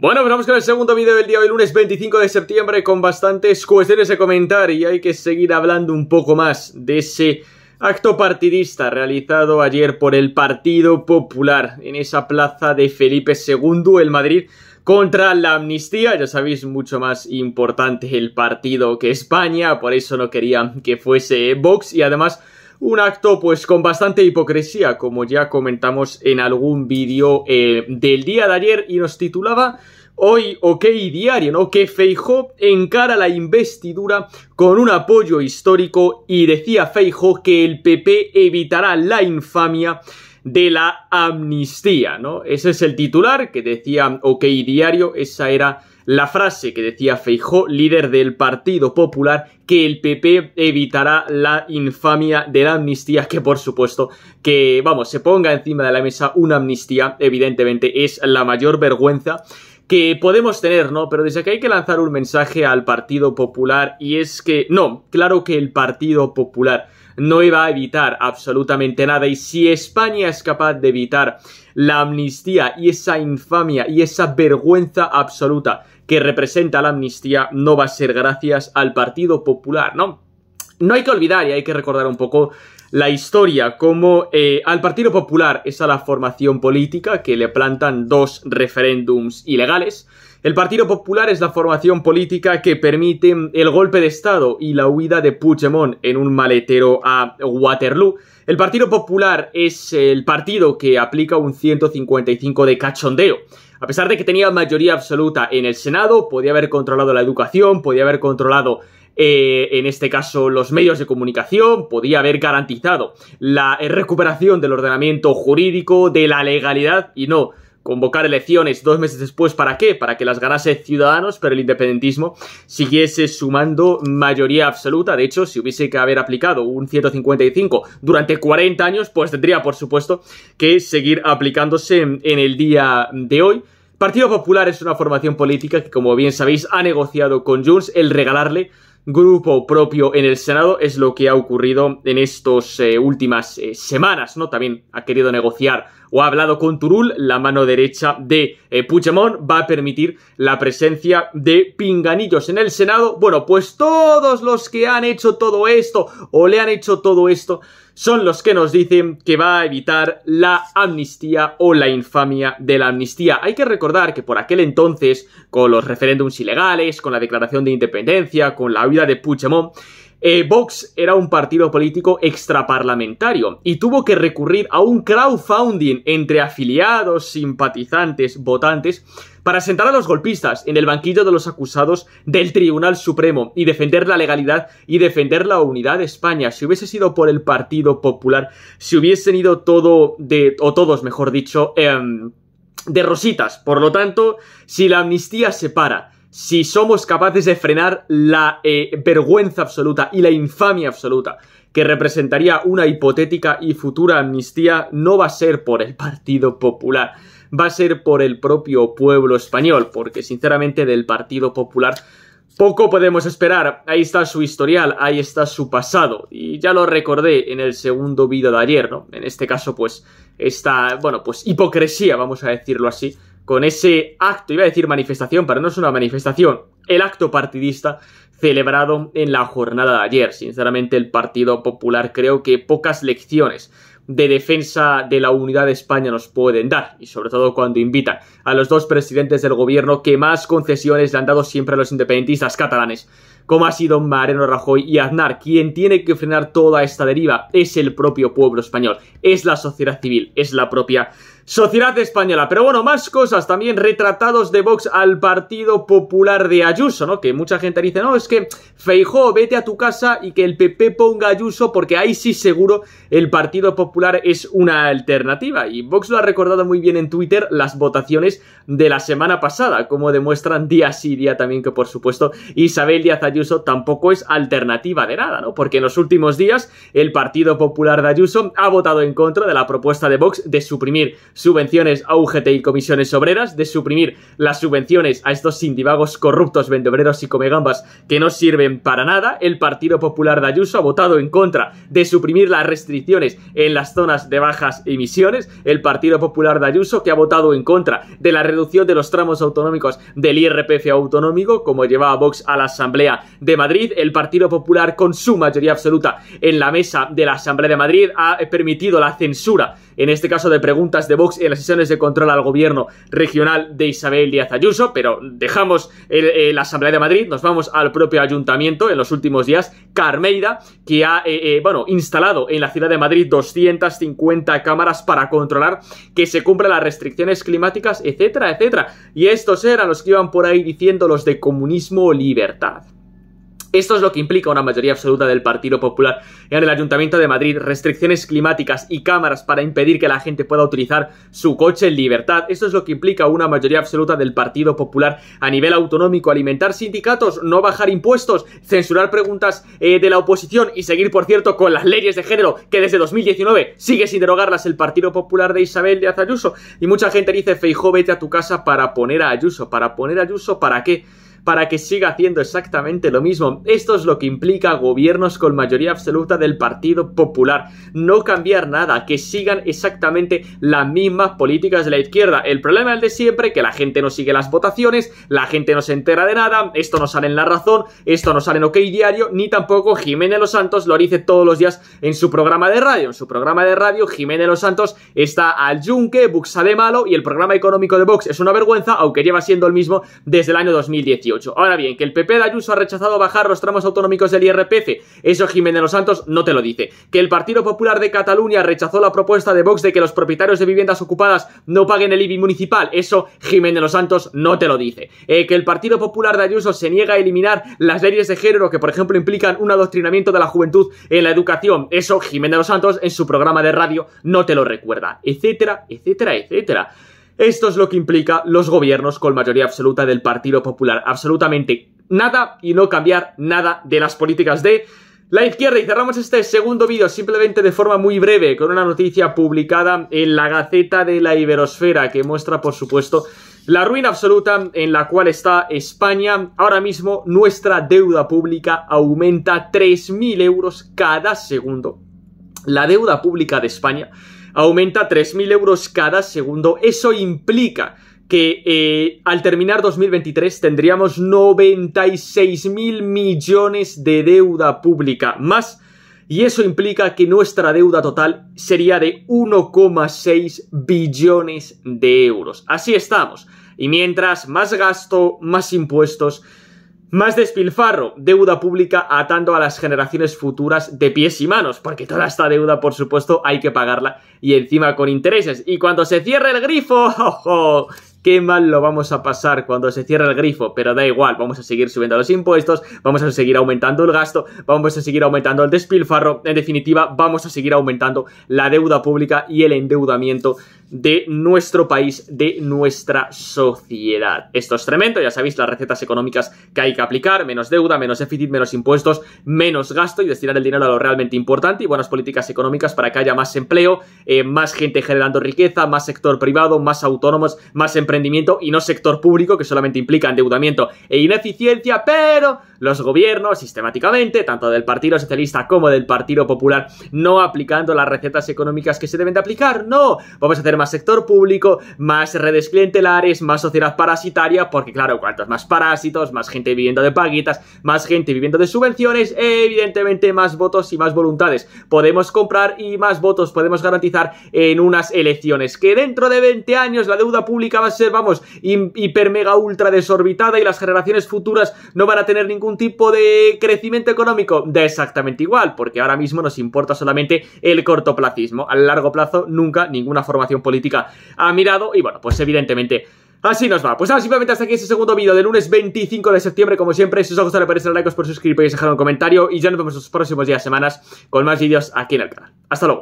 Bueno, pues vamos con el segundo vídeo del día del lunes 25 de septiembre, con bastantes cuestiones de comentar y hay que seguir hablando un poco más de ese acto partidista realizado ayer por el Partido Popular en esa plaza de Felipe II, el Madrid, contra la amnistía. Ya sabéis, mucho más importante el partido que España, por eso no quería que fuese Vox y además un acto pues con bastante hipocresía, como ya comentamos en algún vídeo eh, del día de ayer y nos titulaba Hoy OK Diario, ¿no? Que Feijó encara la investidura con un apoyo histórico y decía Feijó que el PP evitará la infamia de la amnistía, ¿no? Ese es el titular que decía OK Diario, esa era la frase que decía Feijó, líder del Partido Popular, que el PP evitará la infamia de la amnistía, que por supuesto que, vamos, se ponga encima de la mesa una amnistía, evidentemente es la mayor vergüenza que podemos tener, ¿no? Pero desde que hay que lanzar un mensaje al Partido Popular y es que, no, claro que el Partido Popular no iba a evitar absolutamente nada y si España es capaz de evitar la amnistía y esa infamia y esa vergüenza absoluta que representa la amnistía no va a ser gracias al Partido Popular, ¿no? No hay que olvidar y hay que recordar un poco la historia, como eh, al Partido Popular es a la formación política que le plantan dos referéndums ilegales, el Partido Popular es la formación política que permite el golpe de Estado y la huida de Puigdemont en un maletero a Waterloo. El Partido Popular es el partido que aplica un 155 de cachondeo. A pesar de que tenía mayoría absoluta en el Senado, podía haber controlado la educación, podía haber controlado eh, en este caso los medios de comunicación, podía haber garantizado la recuperación del ordenamiento jurídico, de la legalidad y no convocar elecciones dos meses después, ¿para qué? Para que las ganase Ciudadanos, pero el independentismo siguiese sumando mayoría absoluta. De hecho, si hubiese que haber aplicado un 155 durante 40 años, pues tendría, por supuesto, que seguir aplicándose en el día de hoy. Partido Popular es una formación política que, como bien sabéis, ha negociado con Junts el regalarle grupo propio en el Senado es lo que ha ocurrido en estas eh, últimas eh, semanas, ¿no? También ha querido negociar o ha hablado con Turul, la mano derecha de eh, Puchemón, va a permitir la presencia de Pinganillos en el Senado. Bueno, pues todos los que han hecho todo esto o le han hecho todo esto son los que nos dicen que va a evitar la amnistía o la infamia de la amnistía. Hay que recordar que por aquel entonces, con los referéndums ilegales, con la declaración de independencia, con la huida de Puigdemont, eh, Vox era un partido político extraparlamentario y tuvo que recurrir a un crowdfunding entre afiliados, simpatizantes, votantes, para sentar a los golpistas en el banquillo de los acusados del Tribunal Supremo y defender la legalidad y defender la unidad de España. Si hubiese sido por el Partido Popular, si hubiesen ido todo de, o todos, mejor dicho, em, de rositas. Por lo tanto, si la amnistía se para si somos capaces de frenar la eh, vergüenza absoluta y la infamia absoluta que representaría una hipotética y futura amnistía, no va a ser por el Partido Popular, va a ser por el propio pueblo español, porque sinceramente del Partido Popular poco podemos esperar. Ahí está su historial, ahí está su pasado. Y ya lo recordé en el segundo vídeo de ayer, ¿no? En este caso, pues, esta, bueno, pues hipocresía, vamos a decirlo así, con ese acto, iba a decir manifestación, pero no es una manifestación, el acto partidista celebrado en la jornada de ayer. Sinceramente, el Partido Popular creo que pocas lecciones de defensa de la unidad de España nos pueden dar, y sobre todo cuando invita a los dos presidentes del gobierno que más concesiones le han dado siempre a los independentistas catalanes como ha sido Mareno Rajoy y Aznar. Quien tiene que frenar toda esta deriva es el propio pueblo español, es la sociedad civil, es la propia sociedad española. Pero bueno, más cosas también, retratados de Vox al Partido Popular de Ayuso, ¿no? Que mucha gente dice, no, es que Feijó, vete a tu casa y que el PP ponga Ayuso porque ahí sí seguro el Partido Popular es una alternativa. Y Vox lo ha recordado muy bien en Twitter las votaciones de la semana pasada, como demuestran día sí día también que por supuesto Isabel Díaz Ayuso tampoco es alternativa de nada, ¿no? Porque en los últimos días el Partido Popular de Ayuso ha votado en contra de la propuesta de Vox de suprimir subvenciones a UGT y comisiones obreras, de suprimir las subvenciones a estos sindivagos corruptos, vendebreros y comegambas que no sirven para nada. El Partido Popular de Ayuso ha votado en contra de suprimir las restricciones en las zonas de bajas emisiones. El Partido Popular de Ayuso que ha votado en contra de la reducción de los tramos autonómicos del IRPF autonómico, como llevaba Vox a la Asamblea de Madrid. El Partido Popular, con su mayoría absoluta en la mesa de la Asamblea de Madrid, ha permitido la censura, en este caso de preguntas de Vox en las sesiones de control al gobierno regional de Isabel Díaz Ayuso. Pero dejamos eh, la Asamblea de Madrid, nos vamos al propio ayuntamiento en los últimos días. Carmeida, que ha eh, eh, bueno, instalado en la ciudad de Madrid 250 cámaras para controlar que se cumplan las restricciones climáticas, etcétera, etcétera. Y estos eran los que iban por ahí diciendo los de comunismo o libertad. Esto es lo que implica una mayoría absoluta del Partido Popular en el Ayuntamiento de Madrid, restricciones climáticas y cámaras para impedir que la gente pueda utilizar su coche en libertad. Esto es lo que implica una mayoría absoluta del Partido Popular a nivel autonómico, alimentar sindicatos, no bajar impuestos, censurar preguntas eh, de la oposición y seguir, por cierto, con las leyes de género que desde 2019 sigue sin derogarlas el Partido Popular de Isabel de Ayuso. Y mucha gente dice, Feijó, vete a tu casa para poner a Ayuso. ¿Para poner a Ayuso para qué? para que siga haciendo exactamente lo mismo. Esto es lo que implica gobiernos con mayoría absoluta del Partido Popular. No cambiar nada, que sigan exactamente las mismas políticas de la izquierda. El problema es el de siempre, que la gente no sigue las votaciones, la gente no se entera de nada, esto no sale en La Razón, esto no sale en OK Diario, ni tampoco Jiménez Los Santos lo dice todos los días en su programa de radio. En su programa de radio, Jiménez Los Santos está al yunque, Buxa de malo y el programa económico de Vox es una vergüenza, aunque lleva siendo el mismo desde el año 2018 Ahora bien, que el PP de Ayuso ha rechazado bajar los tramos autonómicos del IRPF, eso Jiménez de los Santos no te lo dice. Que el Partido Popular de Cataluña rechazó la propuesta de Vox de que los propietarios de viviendas ocupadas no paguen el IBI municipal, eso Jiménez de los Santos no te lo dice. Eh, que el Partido Popular de Ayuso se niega a eliminar las leyes de género que, por ejemplo, implican un adoctrinamiento de la juventud en la educación, eso Jiménez los Santos en su programa de radio no te lo recuerda, etcétera, etcétera, etcétera. Esto es lo que implica los gobiernos con mayoría absoluta del Partido Popular. Absolutamente nada y no cambiar nada de las políticas de la izquierda. Y cerramos este segundo vídeo simplemente de forma muy breve con una noticia publicada en la Gaceta de la Iberosfera que muestra, por supuesto, la ruina absoluta en la cual está España. Ahora mismo nuestra deuda pública aumenta 3.000 euros cada segundo. La deuda pública de España aumenta 3.000 euros cada segundo. Eso implica que eh, al terminar 2023 tendríamos 96.000 millones de deuda pública más y eso implica que nuestra deuda total sería de 1,6 billones de euros. Así estamos. Y mientras más gasto, más impuestos, más despilfarro, deuda pública atando a las generaciones futuras de pies y manos, porque toda esta deuda, por supuesto, hay que pagarla y encima con intereses. Y cuando se cierre el grifo, ojo, qué mal lo vamos a pasar cuando se cierre el grifo, pero da igual, vamos a seguir subiendo los impuestos, vamos a seguir aumentando el gasto, vamos a seguir aumentando el despilfarro, en definitiva, vamos a seguir aumentando la deuda pública y el endeudamiento de nuestro país, de nuestra sociedad. Esto es tremendo, ya sabéis las recetas económicas que hay que aplicar, menos deuda, menos déficit, menos impuestos, menos gasto y destinar el dinero a lo realmente importante y buenas políticas económicas para que haya más empleo, eh, más gente generando riqueza, más sector privado, más autónomos, más emprendimiento y no sector público que solamente implica endeudamiento e ineficiencia, pero los gobiernos sistemáticamente, tanto del Partido Socialista como del Partido Popular, no aplicando las recetas económicas que se deben de aplicar, no, vamos a hacer más sector público, más redes clientelares, más sociedad parasitaria, porque claro, cuantos más parásitos, más gente viviendo de paguitas, más gente viviendo de subvenciones, evidentemente más votos y más voluntades podemos comprar y más votos podemos garantizar en unas elecciones. Que dentro de 20 años la deuda pública va a ser, vamos, hiper mega ultra desorbitada y las generaciones futuras no van a tener ningún tipo de crecimiento económico. Da exactamente igual, porque ahora mismo nos importa solamente el cortoplacismo. A largo plazo, nunca ninguna formación política ha mirado. Y bueno, pues evidentemente Así nos va. Pues nada, simplemente hasta aquí este segundo vídeo del lunes 25 de septiembre. Como siempre, si os ha gustado, le el like, os por suscribir y dejar un comentario. Y ya nos vemos en los próximos días, semanas, con más vídeos aquí en el canal. Hasta luego.